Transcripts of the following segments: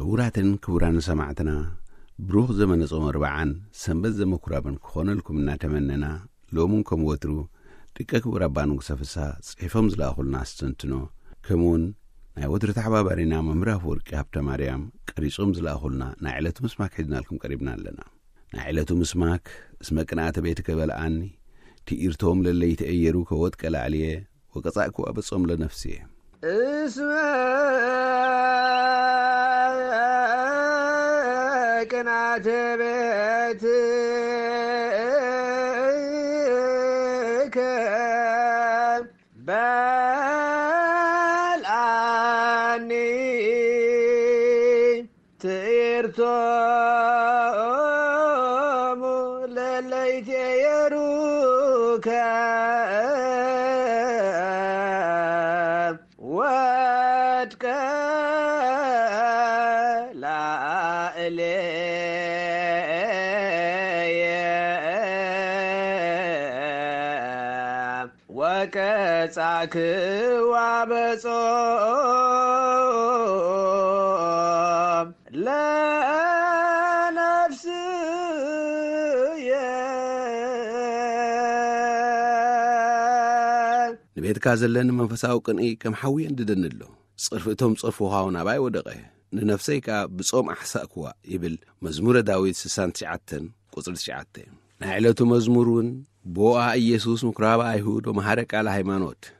ክቡራትን ክቡራኒ ሰማዕትና ብሩኽ ዘመነ ጾም ኣርብዓን ሰንበት ዘመኵራብን ኪዀነልኩም እናተመነና ሎሙን ከም ወትሩ ድቀ ክቡር ኣባኑጕሰፍሳ ጽሒፎም ዝለኣኹሉና ኣስሰንትኖ ከምኡውን ናይ ወትሪትሓባባሪና ምምህራፍ ወርቂ ሃብተማርያም ቀሪጾም ዝለኣኹልና ናይ ዒለቱ ምስማክ ሒድናልኩም ቀሪብና ኣለና ናይ ዒለቱ ምስማክ እስመቅንኣተ ቤቲ ገበልኣኒ ቲኢርቶም ለለይትአየሩ ከወትቀላልየ ወቀጻእክ ኣበጾምሎ ነፍሲ እየስ በቅናት ቤት በልአኒ ትርቶሙ ለለይቴ የሩከ ወድቀ ላእሌ كساك وابصوم لا نفسي نبيت كازلن من فساو كان اي كم حوي انددن له صرفتهم صرفوا هاونا باي ودقه ننفسيك بصوم احساكوا يبل مزمور داويد سسان تسعتن قصر تسعتن نعلتو مزمورون Bo'a yesuus mukuraaboo ahudhu umma har'a kaalaa haamaa noota.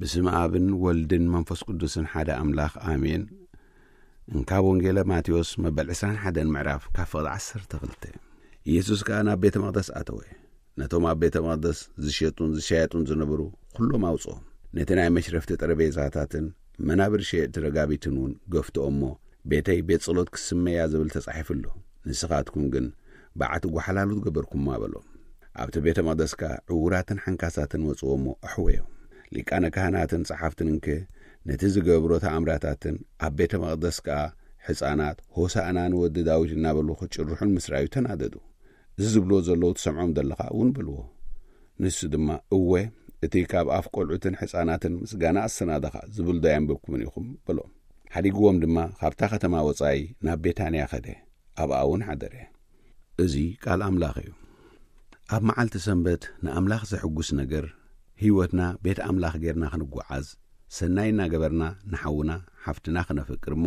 ብስምኣብን ወልድን መንፈስ ቅዱስን ሓደ ኣምላኽ ኣን ጌቴዎስ2ኢየሱስ ከኣ ናብ ቤተ መቕደስ ኣተወ ነቶም ኣብ ቤተ መቕደስ ዝሸጡን ዝሻየጡን ዝነበሩ ዅሎም ኣውጽኦም ነቲ ናይ መሽረፍቲ ጠረቤዛታትን መናብር ሽየቲ ረጋቢትን እውን ገፍቶኦ እሞ ቤተይ ቤት ጸሎት ኪስመያ ዚብል ተጻሒፍሉ ንስኻትኩም ግን በዓቲ ጓሓላሉ ገበርኩምም ኣበሎም ኣብቲ ቤተ መቕደስ ከኣ ዕዉራትን ሓንካሳትን ወጽዎ እሞ ኣሕወዮም ሊቃነ ካህናትን ጸሓፍትን እንከ ነቲ ዝገብሮ ተኣምራታትን ኣብ ቤተ መቕደስ ከዓ ሕፃናት ሆሳእና ንወዲ ዳዊት እናበሉ ክጭርሑን ምስራዩ ተናደዱ እዚ ዝብልዎ ዘለዉ ትሰምዖም ዘለኻ እውን ብልዎ ንሱ ድማ እወ እቲ ካብ ኣፍ ቈልዑትን ሕፃናትን ምስጋና ኣሰናደኻ ዝብል ዶ ያንብብኩምን ኢኹም በሎም ሓዲግዎም ድማ ካብታ ከተማ ወጻኢ ናብ ቤታንያ ኸደ ኣብኣ እውን ሓደረ እዚ ቃል ኣምላኽ እዩ ኣብ መዓልቲ ሰንበት ንኣምላኽ ዘሕጉስ ነገር ህይወትና ቤት ኣምላኽ ጌርና ክንጓዓዝ ሰናይና ገበርና ንሓውና ሓፍትና ክነፍቅር እሞ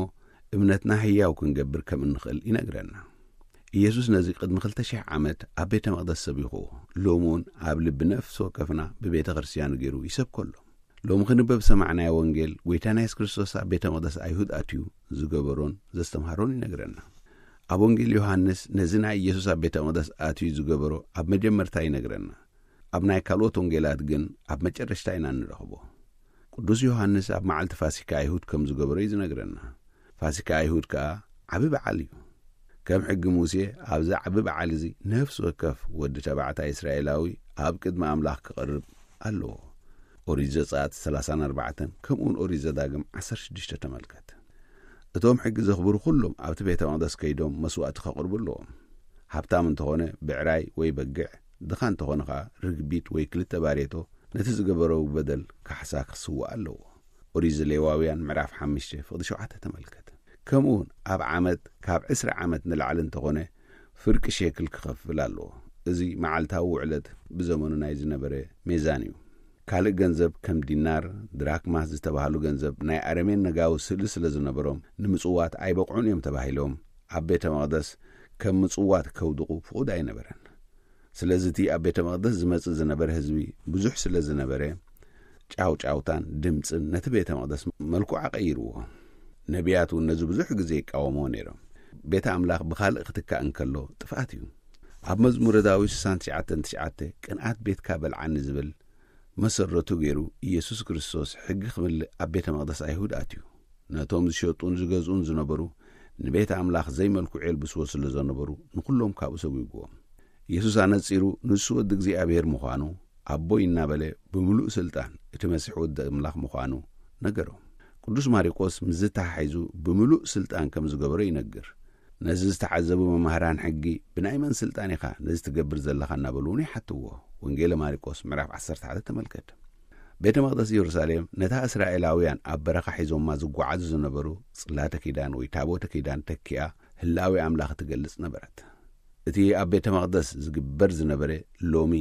እምነትና ህያው ክንገብር ከም እንኽእል ይነግረና ኢየሱስ ነዚ ቅድሚ 2 2,00 ዓመት ኣብ ቤተ መቕደስ ሰቢኹ ሎሚ እውን ኣብ ልቢ ነፍሲ ወከፍና ብቤተ ክርስትያኑ ገይሩ ይሰብከሎ ሎሚ ክንበብ ሰማዕናይ ወንጌል ጐይታ ናይ የሱ ክርስቶስ ኣብ ቤተ መቕደስ ኣይሁድ ኣትዩ ዝገበሮን ዘስተምሃሮን ይነግረና ኣብ ወንጌል ዮሃንስ ነዚ ናይ ኢየሱስ ኣብ ቤተ መቕደስ ኣትዩ ዝገበሮ ኣብ መጀመርታ ይነግረና ኣብ ናይ ካልኦት ወንጌላት ግን ኣብ መጨረሽታ ኢና እንረኽቦ ቅዱስ ዮሃንስ ኣብ መዓልቲ ፋሲካ ኣይሁድ ከም ዝገበሮ እዩ ዝነግረና ፋሲካ ኣይሁድ ከኣ ዓቢበዓል እዩ ከም ሕጊ ሙሴ ኣብዛ ዓቢበዓል እዚ ነፍሲ ወከፍ ወዲ ተባዕታ እስራኤላዊ ኣብ ቅድሚ ኣምላኽ ኪቐርብ ኣለዎሪኡሪዘም16ት እቶም ሕጊ ዜኽብሩ ዅሎም ኣብቲ ቤተ መቕደስ ከይዶም መስዋእቲ ኼቕርቡኣለዎም ሃብታም እንተ ዀነ ብዕራይ ወይ በጊዕ ድኻ እንተ ዀነ ኸኣ ርግቢት ወይ ክልተ ባሬቶ ነቲ ዝገበረው በደል ካሕሳ ክኽስውዕ ኣለዎ ኦሪዘሌዋውያን ፍ5:7 ተመልከት ከምኡ እውን ኣብ ዓመት ካብ 2ስሪ ዓመት ንለዕሊ እንተ ዀነ ፍርቂ ሼክል ክኸፍል ኣለዎ እዚ መዓልታዊ ውዕለት ብዘመኑ ናይ ዝነበረ ሜዛን እዩ ካልእ ገንዘብ ከም ዲናር ድራክማ ዝተባሃሉ ገንዘብ ናይ ኣረሜን ነጋዊ ስእሊ ስለ ዝነበሮም ንምጽዋት ኣይበቕዑን እዮም ተባሂሎም ኣብ ቤተ መቕደስ ከም ምጽዋት ኬውድቑ ፍቕድ ኣይነበረን ስለዚ እቲ ኣብ ቤተ መቕደስ ዝመጽእ ዝነበረ ህዝቢ ብዙሕ ስለ ዝነበረ ጫውጫውታን ድምጽን ነቲ ቤተ መቕደስ መልኩ ዓቐይርዎ ነቢያትን ነዚ ብዙሕ ግዜ ይቃወምዎ ነይሮም ቤተ ኣምላኽ ብኻልእ ኽትካእ እንከሎ ጥፋኣት እዩ ኣብ መዝሙ ዳዊት 699 ቅንኣት ቤትካ በልዓኒ ዚብል መሰረቱ ገይሩ ኢየሱስ ክርስቶስ ሕጊ ኺምልእ ኣብ ቤተ መቕደስ ኣይሁድ ኣትዩ ነቶም ዝሸጡን ዝገዝኡን ዝነበሩ ንቤት ኣምላኽ ዘይመልኩኤል ብስዎ ስለ ዘነበሩ ንዅሎም ካብኡ ሰጕይግዎም የሱስ ኣነጺሩ ንሱ ወዲ ግዜኣብሄር ምዃኑ ኣቦይ እናበለ ብምሉእ ስልጣን እቲ መሲሒ ወዲ ኣምላኽ ምዃኑ ነገሮም ቅዱስ ማሪቆስ ምዝ ተሃሒዙ ብምሉእ ስልጣን ከም ዝገበሮ ይነግር ነዚ ዝተዓዘቡ መምህራን ሕጊ ብናይ መን ስልጣን ኢኻ ነዚ ትገብር ዘለኻ እናበሉ እውን ይሓትዎ ቤተ መቕደስ የሩሳሌም ነታ እስራኤላውያን ኣብ በረኻ ሒዞምማ ዚጓዓዙ ዝነበሩ ጽላተ ኪዳን ወይ ታቦተ ኪዳን ተክያ ህላዊ ኣምላኽ ትገልጽ ነበረት እቲ ኣብ ቤተ መቕደስ ዝግበር ዝነበረ ሎሚ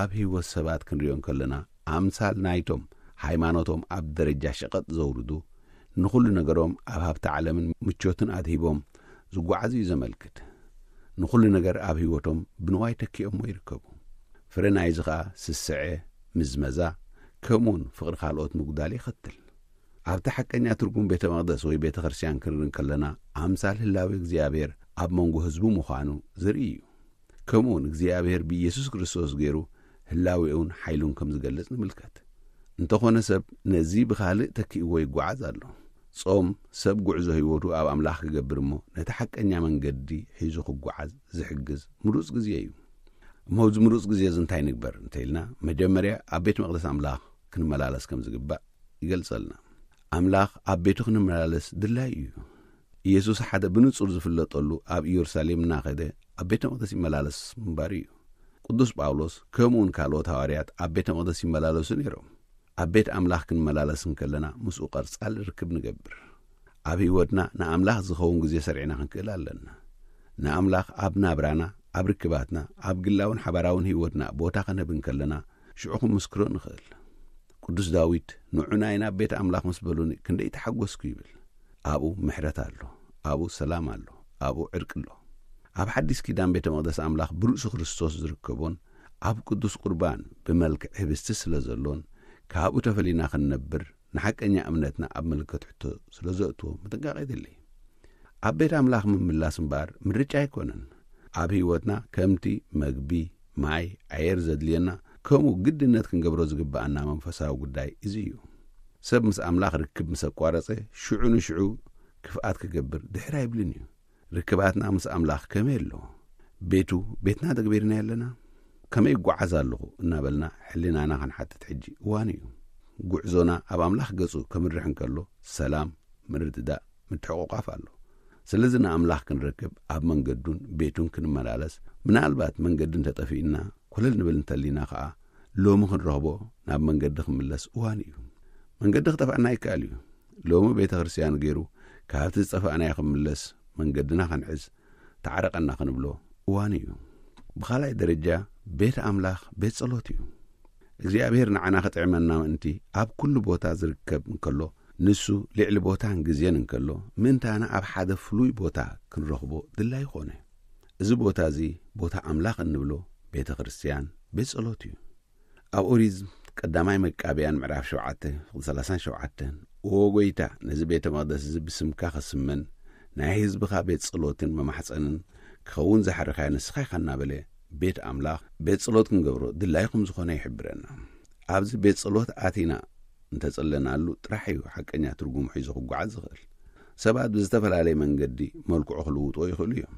ኣብ ህይወት ሰባት ክንርእዮም ከለና ኣብምሳል ናይቶም ሃይማኖቶም ኣብ ደረጃ ሸቐጥ ዘውርዱ ንዅሉ ነገሮም ኣብ ሃብቲ ዓለምን ምቾትን ኣድሂቦም ዝጓዓዙ እዩ ዘመልክት ንዅሉ ነገር ኣብ ህይወቶም ብነዋይ ተኪኦሞ ይርከቡ ፍረ ናይዚ ኸኣ ስስዐ ምዝመዛ ከምኡውን ፍቕሪ ኻልኦት ምጕዳል ይኽትል ኣብቲ ሓቀኛ ትርጉም ቤተ መቕደስ ወይ ቤተ ክርስትያን ክንርኢን ከለና ኣምሳል ህላዊ እግዚኣብሔር ኣብ መንጎ ህዝቡ ምዃኑ ዘርኢ እዩ ከምኡውን እግዚኣብሔር ብኢየሱስ ክርስቶስ ገይሩ ህላዊን ሓይሉን ከም ዝገልጽ ንምልከት እንተ ዀነ ሰብ ነዚ ብኻልእ ተክእይዎ ይጓዓዝ ኣሎ ጾም ሰብ ጕዕዞ ህይወቱ ኣብ ኣምላኽ ኪገብር እሞ ነቲ ሓቀኛ መንገዲ ሒዙ ኺጐዓዝ ዚሕግዝ ምሉጽ ግዜ እዩ እሞብዚ ምሉጽ ግዜ እዝ እንታይ ንግበር እንተይኢልና መጀመርያ ኣብ ቤት መቕደስ ኣምላኽ ክንመላለስ ከም ዚግባእ ይገልጸልና ኣምላኽ ኣብ ቤቱ ኽንመላለስ ድላይ እዩ ኢየሱስ ሓደ ብንጹር ዝፍለጠሉ ኣብ ኢየሩሳሌም እናኸደ ኣብ ቤተ መቕደስ ይመላለስ ምንባር እዩ ቅዱስ ጳውሎስ ከምኡውን ካልኦት ሃዋርያት ኣብ ቤተ መቕደስ ይመላለሱ ነይሮም ኣብ ቤት ኣምላኽ ክንመላለስን ከለና ምስኡ ቐርጻል ርክብ ንገብር ኣብ ህይወትና ንኣምላኽ ዝኸውን ግዜ ሰሪዕና ክንክእል ኣለና ንኣምላኽ ኣብ ናብራና ኣብ ርክባትና ኣብ ግላውን ሓባራውን ህይወትና ቦታ ኸንህብን ከለና ሽዑ ክምስክሮ ንኽእል ቅዱስ ዳዊት ንዑና ናይ ናብ ቤተ ኣምላኽ ምስ በሉኒ ክንደይ ተሓጐስኩ ይብል ኣብኡ ምሕረት ኣሎ ኣብኡ ሰላም ኣሎ ኣብኡ ዕርቂ ኣሎ ኣብ ሓዲስ ኪዳን ቤተ መቕደስ ኣምላኽ ብርእሱ ክርስቶስ ዝርከቦን ኣብ ቅዱስ ቁርባን ብመልክዕ ህብስቲ ስለ ዘሎን ካብኡ ተፈሊና ክንነብር ንሓቀኛ እምነትና ኣብ ምልክት ሕቶ ስለ ዘእትዎ ምጥንቃቐ የድለይ ኣብ ቤት ኣምላኽ ምምላስ እምበኣር ምርጫ ኣይኮነን ኣብ ህይወትና ከምቲ መግቢ ማይ ኣየር ዘድልየና ከምኡ ግድነት ክንገብሮ ዝግባአና መንፈሳዊ ጉዳይ እዙ እዩ ሰብ ምስ ኣምላኽ ርክብ ምስ ኣቋረጸ ሽዑ ንሽዑ ክፍኣት ክገብር ድሕር ኣይብልን እዩ ርክባትና ምስ ኣምላኽ ከመይ ኣለዎ ቤቱ ቤትና ተግበርና ኣለና ከመይ ጐዓዝ ኣለኹ እናበልና ሕሊናና ኽንሓትት ሕጂ እዋን እዩ ጕዕዞና ኣብ ኣምላኽ ገጹ ከምርሕ እንከሎ ሰላም ምርድዳእ ምትሐ ቝቋፍ ኣሎ ስለዚ ንኣምላኽ ክንርክብ ኣብ መንገዱን ቤቱን ክንመላለስ ምናልባት መንገዲ ንተጠፊእና ኰለል ንብል እንተኣሊና ኸኣ ሎሚ ኽንረህቦ ናብ መንገዲ ኽምለስ እዋን እዩ መንገዲ ኽጠፍአና ይከኣል እዩ ሎሚ ቤተ ክርስትያን ገይሩ ካብቲ ዝጠፋእናዮ ኽምለስ መንገድና ኸንዕዝ ተዓረቐና ኽንብሎ እዋኒ እዩ ብኻልእ ደረጃ ቤት ኣምላኽ ቤት ጸሎት እዩ እግዚኣብሔር ንዓና ኸጥዕመና ምእንቲ ኣብ ኵሉ ቦታ ዚርከብ እንከሎ ንሱ ልዕሊ ቦታን ግዜን እንከሎ ምእንታይና ኣብ ሓደ ፍሉይ ቦታ ክንረኽቦ ድላ ይዀነ እዚ ቦታ እዚ ቦታ ኣምላኽ እንብሎ ቤተ ክርስትያን ቤት ጸሎት እዩ ኣብ ኦሪዝ ቀዳማይ መቃብያን ምዕራፍ 7:37 ዎ ጐይታ ነዚ ቤተ መቕደስ እዚ ብስምካ ኸስመን ናይ ህዝብኻ ቤት ጸሎትን መማሕጸንን ክኸውን ዝሕርኻ ንስኻ ይኸና በለ ቤት ኣምላኽ ቤት ጸሎት ክንገብሮ ድላይኹም ዝዀነ ይሕብረና ኣብዚ ቤት ጸሎት ኣቲና እንተ ጸለናሉ ጥራሕ እዩ ሓቀኛ ትርጕሙ ሒዞ ኺጓዓል ዚኽእል ሰባት ብዝተፈላለየ መንገዲ መልክዑ ኺልውጦ ይኽእሉ እዮም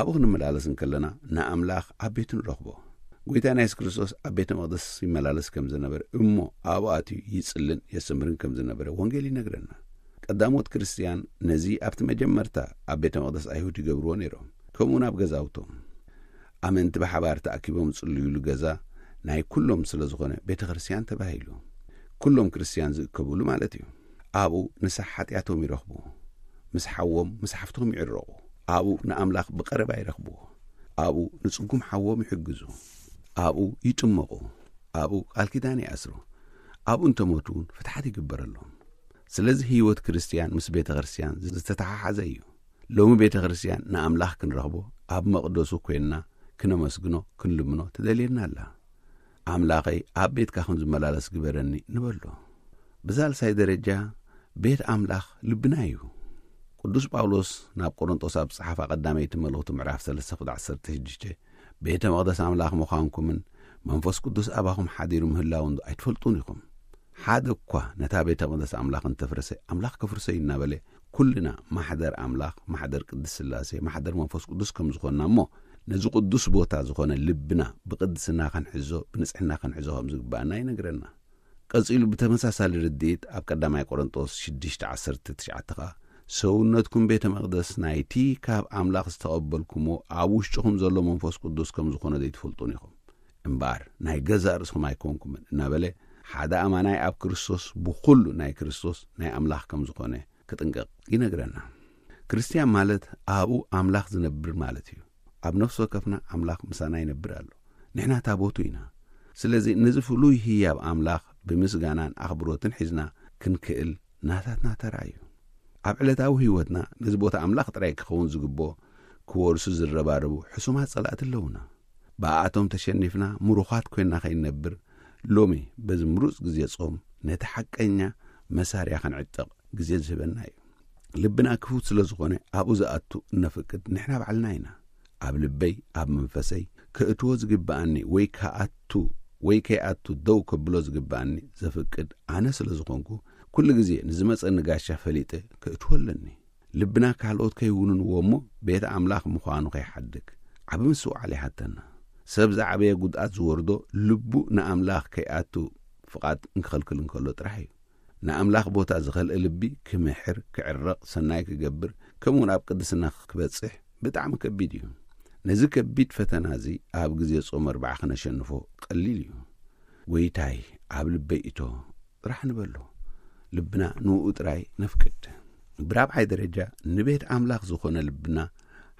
ኣብኡ ኽንምላለስንከለና ንኣምላኽ ኣብ ቤትን ረኽቦ ጎይታ የሱስ ክርስቶስ ኣብ ቤተ መቅደስ ይመላለስ ከም ዝነበረ እሞ ኣብኡ ኣትዩ ይጽልን የስምርን ከም ዝነበረ ወንጌል ይነግረና ቀዳሞት ክርስትያን ነዚ ኣብቲ መጀመርታ ኣብ ቤተ መቅደስ ኣይሁድ ይገብርዎ ነይሮም ከምኡውን ኣብ ገዛውቶም ኣመንቲ ብሓባር ተኣኪቦም ጽልዩሉ ገዛ ናይ ኵሎም ስለ ዝኾነ ቤተ ክርስትያን ተባሂሉ ኵሎም ክርስትያን ዝእከብሉ ማለት እዩ ኣብኡ ንሳ ሓጢኣቶም ይረኽቡ ምስ ሓዎም ምስ ሓፍቶም ይዕረቑ ኣብኡ ንኣምላኽ ብቐረባ ይረኽብዎ ኣብኡ ንጽጉም ሓዎም ይሕግዙ ኣብኡ ይጭመቑ ኣብኡ ቃል ኪዳን ይኣስሩ ኣብኡ እንተሞቱ እውን ፍትሓት ይግበረሎም ስለዚ ህይወት ክርስትያን ምስ ቤተ ክርስትያን ዝተተሓሓዘ እዩ ሎሚ ቤተ ክርስትያን ንኣምላኽ ክንረኽቦ ኣብ መቕደሱ ኮይንና ክነመስግኖ ክንልምኖ ተደልየና ኣላ ኣምላኸይ ኣብ ቤትካ ከም ዝመላለስ ግበረኒ ንበሎ ብዛልሳይ ደረጃ ቤት ኣምላኽ ልብና እዩ ቅዱስ ጳውሎስ ናብ ቆሮንጦስ ኣብ ፀሓፋ ቐዳመይቲ መልእኽቲ ምዕራፍ 3 16 ቤተ መቕደስ ኣምላኽ ምዃንኩምን መንፈስ ቅዱስ ኣባኹም ሓዲሩ ምህላውንዶ ኣይትፈልጡን ኢኹም ሓደ እኳ ነታ ቤተ መቕደስ ኣምላኽ እንተፍረሰ ኣምላኽ ኬፍርሰእዩና በለ ኵልና ማሕደር ኣምላኽ ማሕደር ቅዱስ ስላሴ ማሕደር መንፈስ ቅዱስ ከም ዝዀንና እሞ ነዚ ቕዱስ ቦታ ዝዀነ ልብና ብቕድስና ኸንሕዞ ብንጽሕና ኸንሕዞ ኸም ዚግብኣና ኣይነግረና ቀጺሉ ብተመሳሳሊ ርዲጥ ኣብ 1 ቈረንጦስ 610:9ኻ ሰውነትኩም ቤተ መቅደስ ናይቲ ካብ ኣምላኽ ዝተቐበልኩሞ ኣብ ውሽጢኹም ዘሎ መንፈስ ቅዱስ ከም ዝኾነ ዘይትፈልጡን ኢኹም እምበኣር ናይ ገዛ ርእስኹም ኣይኮንኩምን እናበለ ሓደ ኣማናይ ኣብ ክርስቶስ ብኩሉ ናይ ክርስቶስ ናይ ኣምላኽ ከም ዝኾነ ክጥንቀቕ ይነግረና ክርስትያን ማለት ኣብኡ ኣምላኽ ዝነብር ማለት እዩ ኣብ ነፍሲ ወከፍና ኣምላኽ ምሳና ይነብር ኣሎ ንሕና ታቦቱ ኢና ስለዚ ንዚ ፍሉይ ህያብ ኣምላኽ ብምስጋናን ኣኽብሮትን ሒዝና ክንክእል ናታትና ተራ ኣብ ዕለታዊ ህይወትና ነዚ ቦታ ኣምላኽ ጥራይ ክኸውን ዝግብኦ ክወርሱ ዝረባርቡ ሕሱማት ጸላእት ኣለውና ብኣኣቶም ተሸኒፍና ምሩኻት ኰንና ኸይነብር ሎሚ በዚ ምሩጽ ግዜ ጾም ነቲ ሓቀኛ መሳርያ ኸንዕጠቕ ግዜ ዝህበና እዩ ልብና ክፉት ስለ ዝኾነ ኣብኡ ዝኣቱ እነፍቅድ ንሕና ባዕልና ኢና ኣብ ልበይ ኣብ መንፈሰይ ከእትዎ ዝግብኣኒ ወይ ካኣቱ ወይ ከይኣቱ ደው ከብሎ ዝግብኣኒ ዘፍቅድ ኣነ ስለ ዝዀንኩ ኵሉ ግዜ ንዝ መጸኒጋሻ ፈሊጠ ክእትወኣለኒ ልብና ካልኦት ከይውንንዎ እሞ ቤት ኣምላኽ ምዃኑ ኸይሓድግ ዓብምስዋዓልይሓተና ሰብዚ ዓበየ ጕድኣት ዝወርዶ ልቡ ንኣምላኽ ከይኣቱ ፍቓድ እንክኸልክል እንከሎ ጥራሕ እዩ ንኣምላኽ ቦታ ዝኸልእ ልቢ ክምሕር ክዕረቕ ሰናይ ኪገብር ከምኡ ውን ኣብ ቅዱስና ክበጽሕ ብጣዕሚ ከቢድ እዩ ነዝ ከቢድ ፈተና እዚ ኣብ ግዜ ጾም ኣርብዓ ኸነሸንፎ ቐሊል እዩ ጐይ እታይ ኣብ ልበይ ኢቶ ጥራሕ ንበሎ ልብና ንውኡ ጥራይ ነፍቅድ ብራብዓይ ደረጃ ንቤት ኣምላኽ ዝዀነ ልብና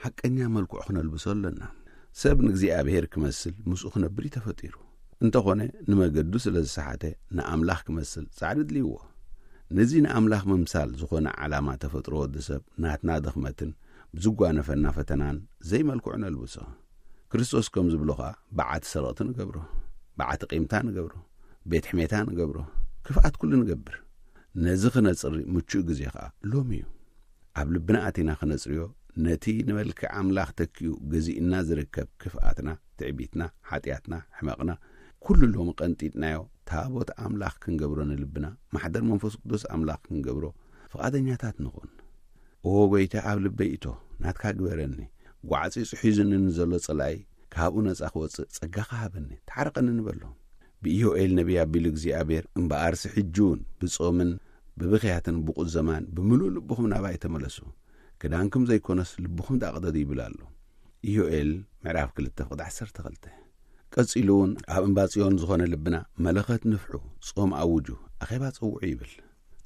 ሓቀኛ መልክዑ ኽነልብሶ ኣለና ሰብ ንእግዜኣ ብሄር ክመስል ምስኡ ኽነብር እዩ ተፈጢሩ እንተ ዀነ ንመገዱ ስለ ዝሰሓተ ንኣምላኽ ኪመስል ጻዕሪ ድልይዎ ነዚ ንኣምላኽ ምምሳል ዝዀነ ዓላማ ተፈጥሮ ወዲ ሰብ ናትና ደኽመትን ብዝጓነፈና ፈተናን ዘይመልክዑ ነልብሶ ክርስቶስ ከም ዝብሎ ኸኣ በዓቲ ሰለቕቲ ንገብሮ በዓቲ ቒምታ ንገብሮ ቤት ሕሜታ ንገብሮ ክፍኣት ኵሉ ንገብር ነዚ ኸነጽሪ ምቹእ ግዜ ኸኣ ሎሚ እዩ ኣብ ልብና ኣቴና ኸነጽርዮ ነቲ ንመልክዕ ኣምላኽ ተኪኡ ገዚእና ዝርከብ ክፍኣትና ትዕቢትና ሓጢኣትና ሕመቕና ኵሉ ሎሚ ቐንጢጥናዮ ታቦት ኣምላኽ ክንገብሮ ንልብና ማሕደር መንፈስ ቅዱስ ኣምላኽ ክንገብሮ ፍቓደኛታት ንኹን ኦ ጐይታ ኣብ ልበይ እቶ ናትካ ግበረኒ ጓዕጺጹሒዙኒንዘሎ ጸላይ ካብኡ ነጻ ክወጽእ ጸጋ ኸሃበኒ ተሓረቐኒ ንበሎ ብእዮኤል ነብዪ ኣቢሉ እግዚኣብሔር እምበኣር ሲሕጁውን ብጾምን ብብኽያትን ብቝድ ዘማን ብምሉእ ልቡኹም ናባይ ተመለሱ ክዳንኩም ዘይኰነስ ልቡኹም ተቐደዱ ይብል ኣሎ ቀጺሉ እውን ኣብ እምባጺዮን ዝዀነ ልብና መለኸት ንፍዑ ጾም ኣውጁ ኣኼባ ጸውዑ ይብል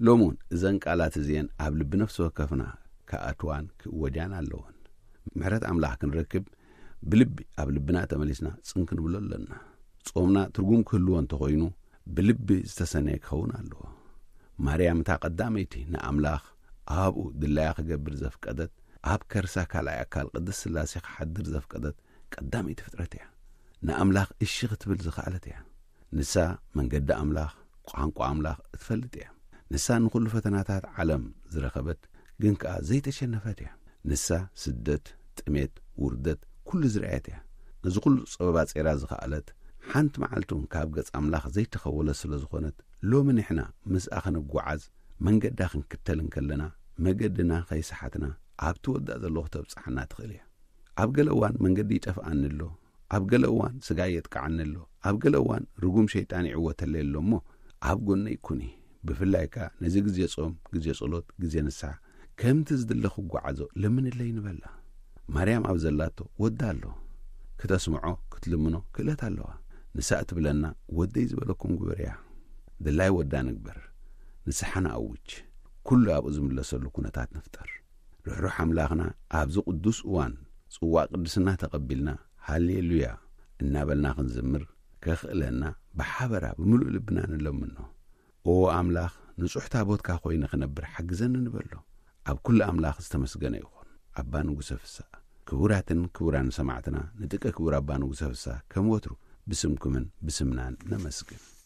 ሎሚእውን እዘን ቃላት እዚየን ኣብ ልቢ ነፍሲ ወከፍና ካኣትዋን ክእወጃን ኣለዎን ምሕረት ኣምላኽ ክንረክብ ብልቢ ኣብ ልብና እተመሊስና ጽንክንብሎ ኣለና ጾምና ትርጉም ኪህልዎ እንተ ዀይኑ ብልቢ ዝተሰነየ ኪኸውን ኣለዎ ማርያምእታ ቐዳመይቲ ንኣምላኽ ኣብኡ ድላያ ኺገብር ዘፍቀደት ኣብ ከርሳ ካልኣይ ኣካል ቅዱስ ስላሴ ኽሓድር ዘፍቀደት ቀዳመይቲ ፍጥረት እየ ንኣምላኽ እሺ ኽትብል ዝኽኣለት እየ ንሳ መንገዲ ኣምላኽ ቋንቋ ኣምላኽ እትፈልጥ እየ ንሳ ንዅሉ ፈተናታት ዓለም ዝረኸበት ግን ከኣ ዘይተሸነፈት እየ ንሳ ስደት ጥሜት ውርደት ኵሉ ዝርየት እየ ነዝ ዅሉ ጸበባት ጼራ ዝኽኣለት ሓንቲ መዓልቱን ካብ ገጽ ኣምላኽ ዘይተኸውለ ስለ ዝዀነት ሎሚ ንሕና ምስኣ ኽንጓዓዝ መንገዳ ኽንክተልንከለና መገዲና ኸይሰሓትና ኣብቲ ወዳእ ዘለኹ ተብጻሕና ትኽእል እየ ኣብ ገለ እዋን መንገዲ ይጨፍኣኒኣሎ ኣብ ገለ እዋን ስጋ የጥቅዓኒሎ ኣብ ገለ እዋን ርጉም ሸይጣን ይዕወተለየሎ እሞ ኣብ ጐነ ኣይኩን እ ብፍላይ ከኣ ነዚ ግዜ ጾም ግዜ ጸሎት ግዜ ንስሓ ከምቲ ዚድለ ኺጐዓዞ ለምን ኢለ ይንበላ ማርያም ኣብ ዘላቶ ወዳ ኣለዎ ክተስምዖ ክትልምኖ ክእለት ኣለዋ ንሳእ ትብለና ወደይ ዝበለኩም ግበር እያ ድላይ ወዳ ንግበር ንስሓና ኣውጅ ኵሉ ኣብኡ ዚምለሰሉ ኵነታት ነፍጠር ርኅሩሕ ኣምላኽና ኣብዚ ቕዱስ እዋን ጽዋዕ ቕዱስና ተቐቢልና ሃሌሉያ እናበልና ኽንዝምር ኬኽእለና ብሓበራ ብምሉእ ልብናንለምኖ ኦ ኣምላኽ ንጹሕታ ቦትካ ዀይኑ ኽነብር ሓግዘኒ ንበሎ ኣብ ኵሉ ኣምላኽ ዝተመስገነ ኢኹን ኣባ ንጉሰፍሳ ክቡራትን ክቡራ ንሰማዕትና ንጥቀ ክቡር ኣባ ንጉሰፍሳ ከም ወትሩ بسمكمن بسمنان نمسكن